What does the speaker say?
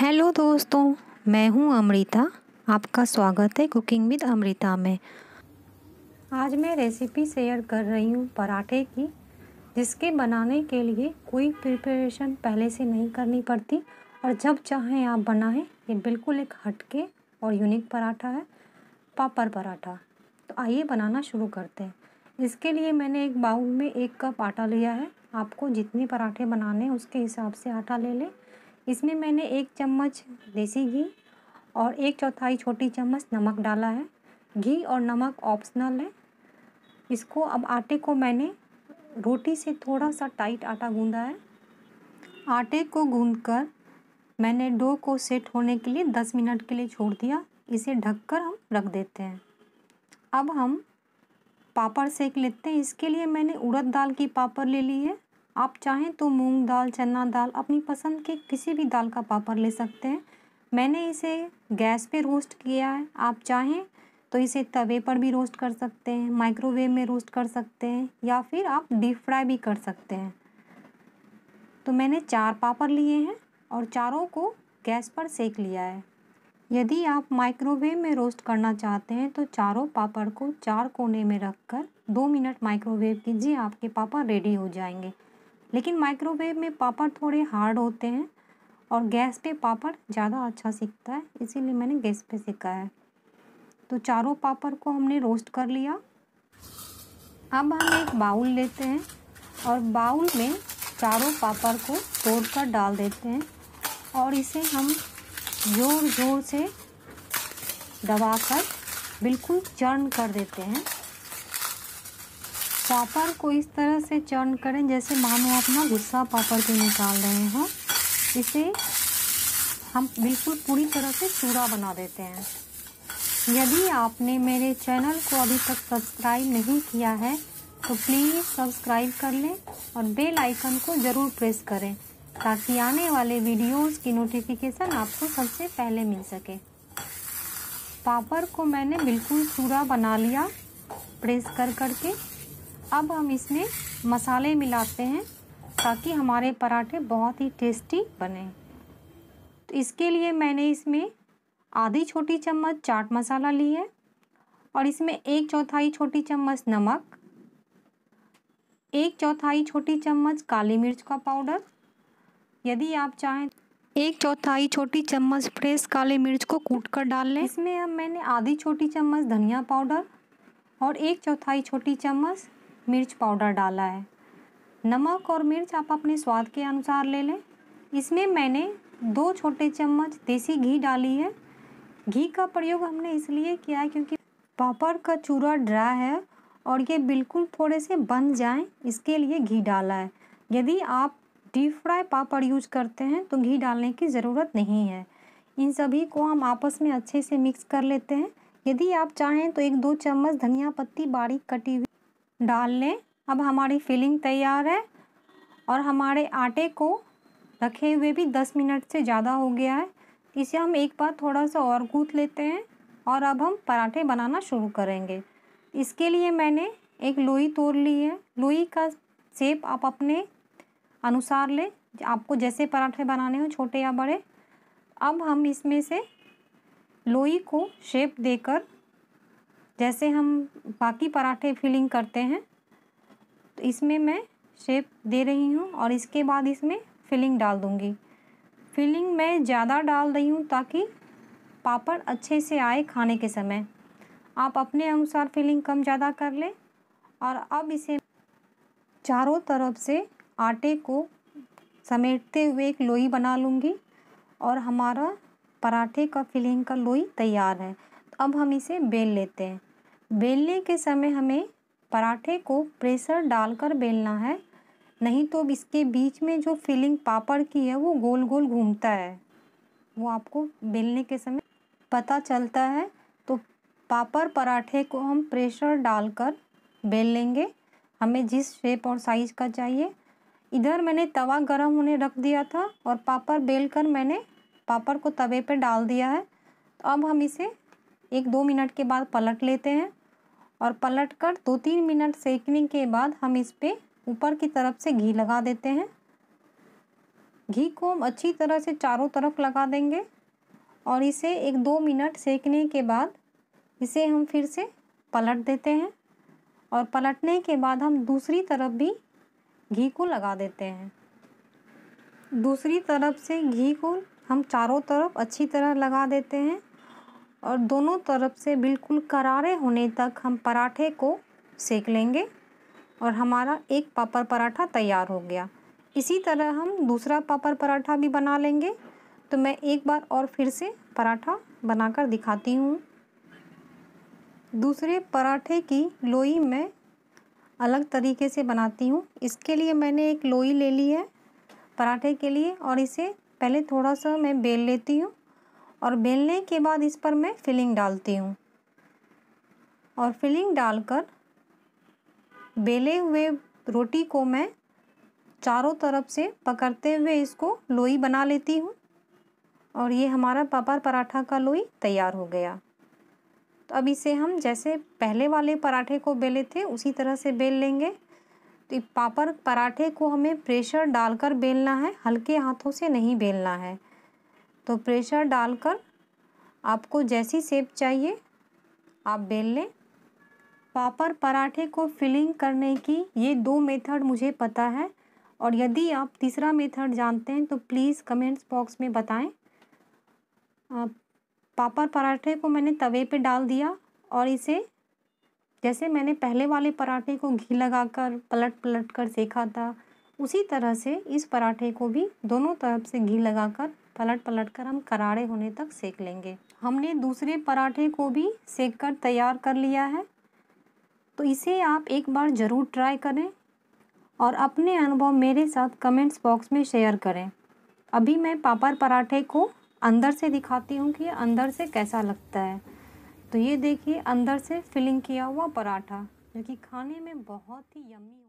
hello दोस्तों मैं हूं अमृता आपका स्वागत है कुकिंग विद अमृता में आज मैं रेसिपी शेयर कर रही हूं पराठे की जिसके बनाने के लिए कोई प्रिपरेशन पहले से नहीं करनी पड़ती और जब चाहें आप बनाएं ये बिल्कुल एक हटके और यूनिक पराठा है पापड़ पराठा तो आइए बनाना शुरू करते हैं इसके लिए मैंने एक बाउल में एक कप आटा लिया है आपको जितने पराठे बनाने उसके हिसाब से आटा ले लें इसमें मैंने एक चम्मच देसी घी और एक चौथाई छोटी चम्मच नमक डाला है घी और नमक ऑप्शनल है इसको अब आटे को मैंने रोटी से थोड़ा सा टाइट आटा गूंदा है आटे को गूंद कर मैंने डो को सेट होने के लिए दस मिनट के लिए छोड़ दिया इसे ढककर हम रख देते हैं अब हम पापड़ सेक लेते हैं इसके लिए मैंने उड़द दाल की पापड़ ले ली है आप चाहें तो मूंग दाल चना दाल अपनी पसंद के किसी भी दाल का पापड़ ले सकते हैं मैंने इसे गैस पे रोस्ट किया है आप चाहें तो इसे तवे पर भी रोस्ट कर सकते हैं माइक्रोवेव में रोस्ट कर सकते हैं या फिर आप डीप फ्राई भी कर सकते हैं तो मैंने चार पापड़ लिए हैं और चारों को गैस पर सेक लिया है यदि आप माइक्रोवेव में रोस्ट करना चाहते हैं तो चारों पापड़ को चार कोने में रखकर दो मिनट माइक्रोवेव कीजिए आपके पापड़ रेडी हो जाएंगे लेकिन माइक्रोवेव में पापड़ थोड़े हार्ड होते हैं और गैस पे पापड़ ज़्यादा अच्छा सीखता है इसीलिए मैंने गैस पे सीखा है तो चारों पापड़ को हमने रोस्ट कर लिया अब हम एक बाउल लेते हैं और बाउल में चारों पापड़ को तोड़कर डाल देते हैं और इसे हम ज़ोर ज़ोर से दबाकर बिल्कुल चर्न कर देते हैं पापड़ को इस तरह से चर्न करें जैसे मानो अपना गुस्सा पापड़ पे निकाल रहे हों इसे हम बिल्कुल पूरी तरह से चूड़ा बना देते हैं यदि आपने मेरे चैनल को अभी तक सब्सक्राइब नहीं किया है तो प्लीज़ सब्सक्राइब कर लें और बेल आइकन को ज़रूर प्रेस करें ताकि आने वाले वीडियोस की नोटिफिकेशन आपको सबसे पहले मिल सके पापड़ को मैंने बिल्कुल चूरा बना लिया प्रेस कर करके अब हम इसमें मसाले मिलाते हैं ताकि हमारे पराठे बहुत ही टेस्टी बने तो इसके लिए मैंने इसमें आधी छोटी चम्मच चाट मसाला ली है और इसमें एक चौथाई छोटी चम्मच नमक एक चौथाई छोटी चम्मच काली मिर्च का पाउडर यदि आप चाहें एक चौथाई छोटी चम्मच फ्रेश काली मिर्च को कूट कर डाल लें इसमें अब मैंने आधी छोटी चम्मच धनिया पाउडर और एक चौथाई छोटी चम्मच मिर्च पाउडर डाला है नमक और मिर्च आप अपने स्वाद के अनुसार ले लें इसमें मैंने दो छोटे चम्मच देसी घी डाली है घी का प्रयोग हमने इसलिए किया है क्योंकि पापड़ का चूरा ड्रा है और ये बिल्कुल थोड़े से बन जाए इसके लिए घी डाला है यदि आप डीप फ्राई पापड़ यूज करते हैं तो घी डालने की ज़रूरत नहीं है इन सभी को हम आपस में अच्छे से मिक्स कर लेते हैं यदि आप चाहें तो एक दो चम्मच धनिया पत्ती बारीक कटी हुई डाल लें अब हमारी फिलिंग तैयार है और हमारे आटे को रखे हुए भी दस मिनट से ज़्यादा हो गया है इसे हम एक बार थोड़ा सा और गूँथ लेते हैं और अब हम पराठे बनाना शुरू करेंगे इसके लिए मैंने एक लोई तोड़ ली है लोई का सेप आप अपने अनुसार लें आपको जैसे पराठे बनाने हो छोटे या बड़े अब हम इसमें से लोई को शेप देकर जैसे हम बाकी पराठे फिलिंग करते हैं तो इसमें मैं शेप दे रही हूँ और इसके बाद इसमें फिलिंग डाल दूँगी फिलिंग मैं ज़्यादा डाल रही हूँ ताकि पापड़ अच्छे से आए खाने के समय आप अपने अनुसार फिलिंग कम ज़्यादा कर लें और अब इसे चारों तरफ से आटे को समेटते हुए एक लोई बना लूँगी और हमारा पराठे का फिलिंग का लोई तैयार है तो अब हम इसे बेल लेते हैं बेलने के समय हमें पराठे को प्रेशर डालकर बेलना है नहीं तो इसके बीच में जो फिलिंग पापड़ की है वो गोल गोल घूमता है वो आपको बेलने के समय पता चलता है तो पापड़ पराठे को हम प्रेशर डालकर बेल लेंगे हमें जिस शेप और साइज़ का चाहिए इधर मैंने तवा गरम होने रख दिया था और पापड़ बेल कर मैंने पापड़ को तवे पर डाल दिया है तो अब हम इसे एक दो मिनट के बाद पलट लेते हैं और पलटकर दो तीन मिनट सेकने के बाद हम इस पर ऊपर की तरफ से घी लगा देते हैं घी को हम अच्छी तरह से चारों तरफ लगा देंगे और इसे एक दो मिनट सेकने के बाद इसे हम फिर से पलट देते हैं और पलटने के बाद हम दूसरी तरफ भी घी को लगा देते हैं दूसरी तरफ से घी को हम चारों तरफ अच्छी तरह लगा देते हैं और दोनों तरफ से बिल्कुल करारे होने तक हम पराठे को सेक लेंगे और हमारा एक पापड़ पराठा तैयार हो गया इसी तरह हम दूसरा पापड़ पराठा भी बना लेंगे तो मैं एक बार और फिर से पराठा बनाकर दिखाती हूँ दूसरे पराठे की लोई मैं अलग तरीके से बनाती हूँ इसके लिए मैंने एक लोई ले ली है पराठे के लिए और इसे पहले थोड़ा सा मैं बेल लेती हूँ और बेलने के बाद इस पर मैं फिलिंग डालती हूँ और फिलिंग डालकर बेले हुए रोटी को मैं चारों तरफ से पकड़ते हुए इसको लोई बना लेती हूँ और ये हमारा पापड़ पराठा का लोई तैयार हो गया तो अब इसे हम जैसे पहले वाले पराठे को बेले थे उसी तरह से बेल लेंगे तो पापड़ पराठे को हमें प्रेशर डालकर बेलना है हल्के हाथों से नहीं बेलना है तो प्रेशर डालकर आपको जैसी सेप चाहिए आप बेल लें पापड़ पराठे को फिलिंग करने की ये दो मेथड मुझे पता है और यदि आप तीसरा मेथड जानते हैं तो प्लीज़ कमेंट्स बॉक्स में बताएं पापड़ पराठे को मैंने तवे पे डाल दिया और इसे जैसे मैंने पहले वाले पराठे को घी लगाकर पलट पलट कर सेखा था उसी तरह से इस पराठे को भी दोनों तरफ से घी लगाकर पलट पलट कर हम करारे होने तक सेक लेंगे हमने दूसरे पराठे को भी सेक कर तैयार कर लिया है तो इसे आप एक बार ज़रूर ट्राई करें और अपने अनुभव मेरे साथ कमेंट्स बॉक्स में शेयर करें अभी मैं पापड़ पराठे को अंदर से दिखाती हूँ कि अंदर से कैसा लगता है तो ये देखिए अंदर से फिलिंग किया हुआ पराठा जो कि खाने में बहुत ही यमी